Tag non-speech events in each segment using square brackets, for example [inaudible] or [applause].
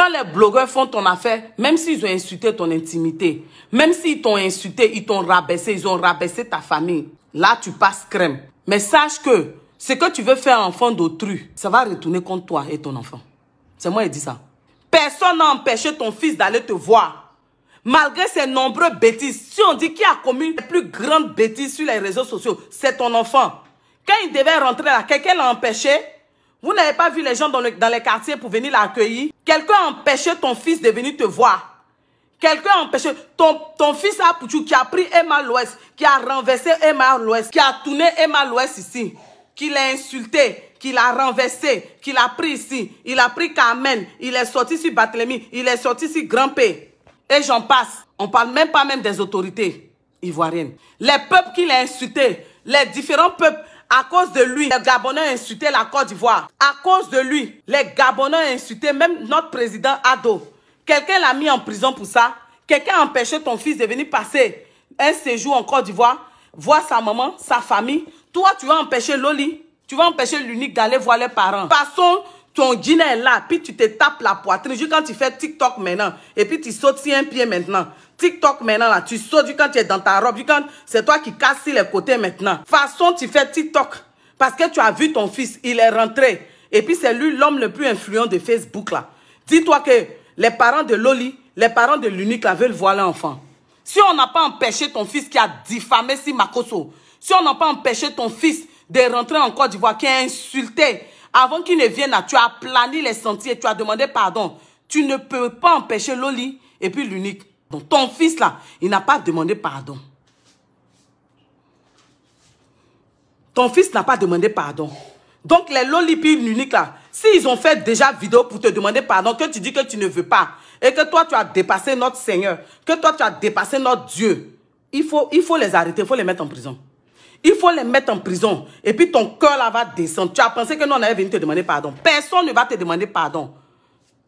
Quand les blogueurs font ton affaire, même s'ils ont insulté ton intimité, même s'ils t'ont insulté, ils t'ont rabaissé, ils ont rabaissé ta famille, là tu passes crème. Mais sache que ce que tu veux faire enfant d'autrui, ça va retourner contre toi et ton enfant. C'est moi qui dis ça. Personne n'a empêché ton fils d'aller te voir. Malgré ses nombreuses bêtises, si on dit qui a commis les plus grandes bêtises sur les réseaux sociaux, c'est ton enfant. Quand il devait rentrer là, quelqu'un l'a empêché vous n'avez pas vu les gens dans, les quartiers pour venir l'accueillir. Quelqu'un a empêché ton fils de venir te voir. Quelqu'un a empêché ton, fils à qui a pris Emma l'Ouest, qui a renversé Emma l'Ouest, qui a tourné Emma l'Ouest ici, qui l'a insulté, qui l'a renversé, qui l'a pris ici, il a pris Carmen, il est sorti sur Barthélemy, il est sorti sur Grand P. Et j'en passe. On parle même pas même des autorités ivoiriennes. Les peuples qu'il a insultés, les différents peuples à cause de lui, les Gabonais ont insulté la Côte d'Ivoire. À cause de lui, les Gabonais ont insulté même notre président Ado. Quelqu'un l'a mis en prison pour ça. Quelqu'un a empêché ton fils de venir passer un séjour en Côte d'Ivoire, voir sa maman, sa famille. Toi, tu vas empêcher Loli. Tu vas empêcher l'unique d'aller voir les parents. Passons ton jean est là, puis tu te tapes la poitrine. Juste quand tu fais TikTok maintenant, et puis tu sautes sur un pied maintenant. TikTok maintenant, là, tu sautes quand tu es dans ta robe, quand c'est toi qui casses les côtés maintenant. Façon, tu fais TikTok parce que tu as vu ton fils, il est rentré. Et puis c'est lui l'homme le plus influent de Facebook là. Dis-toi que les parents de Loli, les parents de l'unique là veulent voir l'enfant. Si on n'a pas empêché ton fils qui a diffamé Simakoso, si on n'a pas empêché ton fils de rentrer en Côte d'Ivoire, qui a insulté, avant qu'il ne vienne là, tu as plané les sentiers, tu as demandé pardon. Tu ne peux pas empêcher Loli et puis l'unique. Donc ton fils là, il n'a pas demandé pardon. Ton fils n'a pas demandé pardon. Donc les Loli puis l'unique là, s'ils ont fait déjà vidéo pour te demander pardon, que tu dis que tu ne veux pas, et que toi tu as dépassé notre Seigneur, que toi tu as dépassé notre Dieu, il faut, il faut les arrêter, il faut les mettre en prison. Il faut les mettre en prison. Et puis ton cœur là va descendre. Tu as pensé que nous, on avait venu te demander pardon. Personne ne va te demander pardon.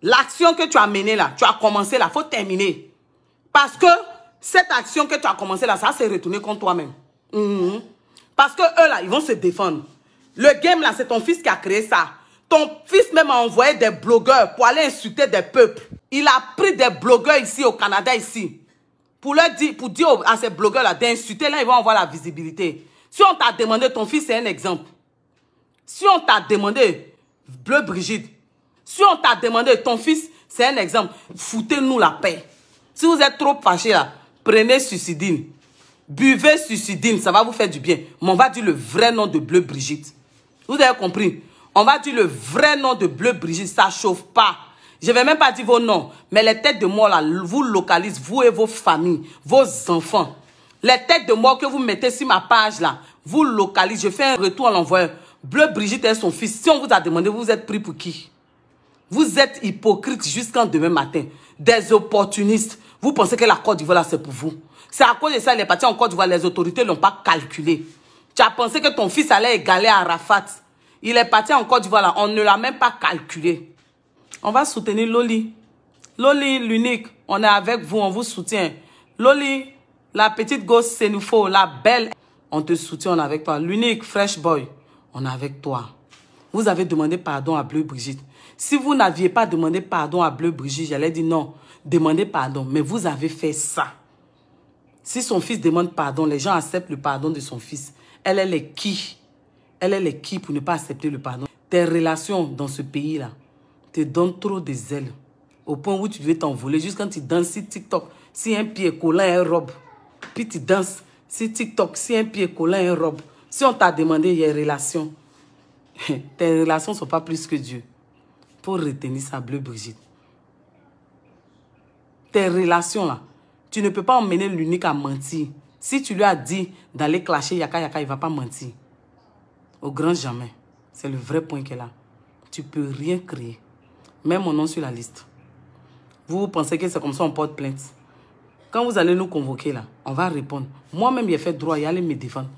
L'action que tu as menée là, tu as commencé là, il faut terminer. Parce que cette action que tu as commencée là, ça s'est retourné contre toi-même. Mhm. Parce que eux là, ils vont se défendre. Le game là, c'est ton fils qui a créé ça. Ton fils même a envoyé des blogueurs pour aller insulter des peuples. Il a pris des blogueurs ici au Canada, ici. Pour, leur dire, pour dire à ces blogueurs là d'insulter, là, ils vont avoir la visibilité. Si on t'a demandé, ton fils c'est un exemple. Si on t'a demandé, Bleu Brigitte, si on t'a demandé, ton fils, c'est un exemple, foutez-nous la paix. Si vous êtes trop fâchés, prenez suicidine. Buvez suicidine, ça va vous faire du bien. Mais on va dire le vrai nom de Bleu Brigitte. Vous avez compris On va dire le vrai nom de Bleu Brigitte, ça chauffe pas. Je ne vais même pas dire vos noms, mais les têtes de mort là, vous localisent, vous et vos familles, vos enfants. Les têtes de mort que vous mettez sur ma page là, vous localisez. Je fais un retour à l'envoyeur. Bleu Brigitte et son fils. Si on vous a demandé, vous êtes pris pour qui Vous êtes hypocrite jusqu'en demain matin. Des opportunistes. Vous pensez que la Côte d'Ivoire, c'est pour vous. C'est à cause de ça, est partis en Côte d'Ivoire, les autorités l'ont pas calculé. Tu as pensé que ton fils allait égaler à Rafat. Il est parti en Côte d'Ivoire, on ne l'a même pas calculé. On va soutenir Loli. Loli, l'unique, on est avec vous, on vous soutient. Loli, la petite gosse c'est faux. la belle, on te soutient, on est avec toi. L'unique fresh boy, on est avec toi. Vous avez demandé pardon à Bleu Brigitte. Si vous n'aviez pas demandé pardon à Bleu Brigitte, j'allais dire non, demandez pardon. Mais vous avez fait ça. Si son fils demande pardon, les gens acceptent le pardon de son fils. Elle, est les qui Elle, est est qui pour ne pas accepter le pardon Tes relations dans ce pays-là te donnent trop de zèle. Au point où tu devais t'envoler juste quand tu danses sur TikTok. Si un pied collant, un robe puis tu danses. Si TikTok, si un pied collant, un robe. Si on t'a demandé une relation. tes relations [laughs] ne sont pas plus que Dieu. Pour retenir sa bleue Brigitte. Tes relations là, tu ne peux pas emmener l'unique à mentir. Si tu lui as dit d'aller clasher Yaka Yaka, il ne va pas mentir. Au grand jamais. C'est le vrai point qu'elle a. Tu ne peux rien créer. Mets mon nom sur la liste. Vous pensez que c'est comme ça on porte plainte. Quand vous allez nous convoquer là, on va répondre. Moi-même, j'ai fait droit et me défendre.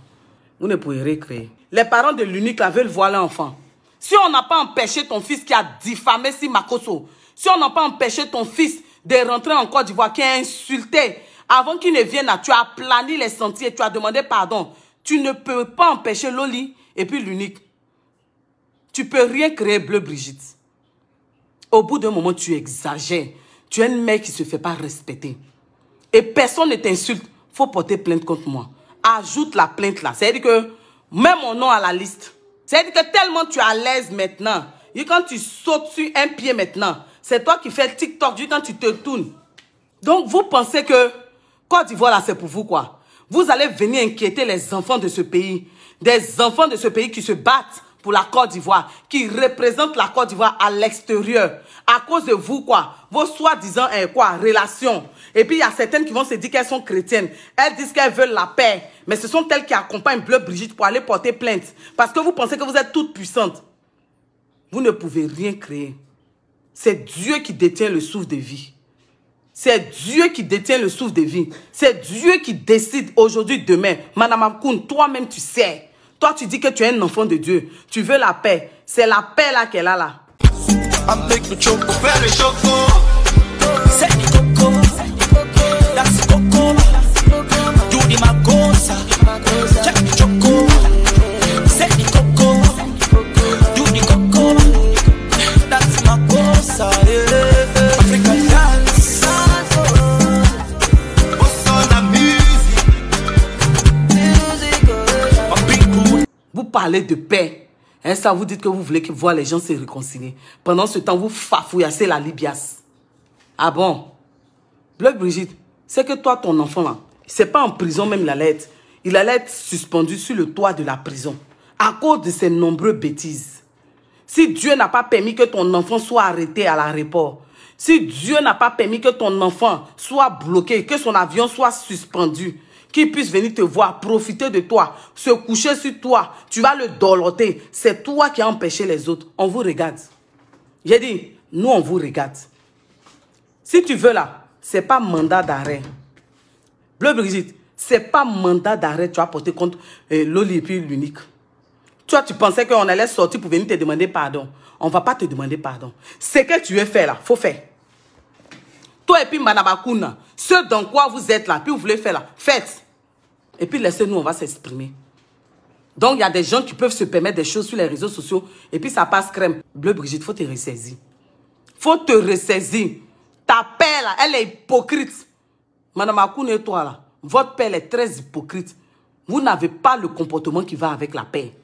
Vous ne pouvez créer. Les parents de l'unique veulent voir l'enfant. Si on n'a pas empêché ton fils qui a diffamé Simakoso, si on n'a pas empêché ton fils de rentrer en Côte d'Ivoire, qui a insulté, avant qu'il ne vienne là, tu as plané les sentiers, tu as demandé pardon. Tu ne peux pas empêcher Loli et puis l'unique. Tu peux rien créer, Bleu Brigitte. Au bout d'un moment, tu exagères. Tu es une mère qui ne se fait pas respecter et personne ne t'insulte, faut porter plainte contre moi. Ajoute la plainte là. C'est-à-dire que mets mon nom à la liste. C'est-à-dire que tellement tu es à l'aise maintenant, et quand tu sautes sur un pied maintenant, c'est toi qui fais TikTok, quand tu te tournes. Donc vous pensez que Côte d'Ivoire là, c'est pour vous quoi Vous allez venir inquiéter les enfants de ce pays. Des enfants de ce pays qui se battent pour la Côte d'Ivoire, qui représente la Côte d'Ivoire à l'extérieur, à cause de vous, quoi, vos soi-disant, hein, quoi, relations. Et puis, il y a certaines qui vont se dire qu'elles sont chrétiennes. Elles disent qu'elles veulent la paix. Mais ce sont elles qui accompagnent Bleu Brigitte pour aller porter plainte. Parce que vous pensez que vous êtes toute puissante. Vous ne pouvez rien créer. C'est Dieu qui détient le souffle de vie. C'est Dieu qui détient le souffle de vie. C'est Dieu qui décide aujourd'hui, demain. Madame Amkoun, toi-même, tu sais. Toi, tu dis que tu es un enfant de Dieu. Tu veux la paix. C'est la paix là qu'elle a là. parlez de paix. Hein, ça, vous dites que vous voulez que voir les gens se réconcilier. Pendant ce temps, vous fafouillassez la Libias. Ah bon Bleu Brigitte, c'est que toi, ton enfant, là, c'est pas en prison même, la lettre. Il allait être suspendu sur le toit de la prison à cause de ses nombreuses bêtises. Si Dieu n'a pas permis que ton enfant soit arrêté à l'aéroport, si Dieu n'a pas permis que ton enfant soit bloqué, que son avion soit suspendu, qui puisse venir te voir, profiter de toi, se coucher sur toi. Tu vas le doloter. C'est toi qui as empêché les autres. On vous regarde. J'ai dit, nous, on vous regarde. Si tu veux là, c'est pas mandat d'arrêt. Bleu Brigitte, c'est pas mandat d'arrêt tu as porté contre euh, l'Oli et puis l'unique. Toi, tu pensais qu'on allait sortir pour venir te demander pardon. On va pas te demander pardon. Ce que tu veux faire là, faut faire. Toi et puis Manabakouna, ce dans quoi vous êtes là, puis vous voulez faire là, faites. Et puis laissez-nous, on va s'exprimer. Donc, il y a des gens qui peuvent se permettre des choses sur les réseaux sociaux et puis ça passe crème. Bleu Brigitte, faut te ressaisir. Faut te ressaisir. Ta paix, là, elle est hypocrite. Madame Akoun et toi, là, votre paix, est très hypocrite. Vous n'avez pas le comportement qui va avec la paix.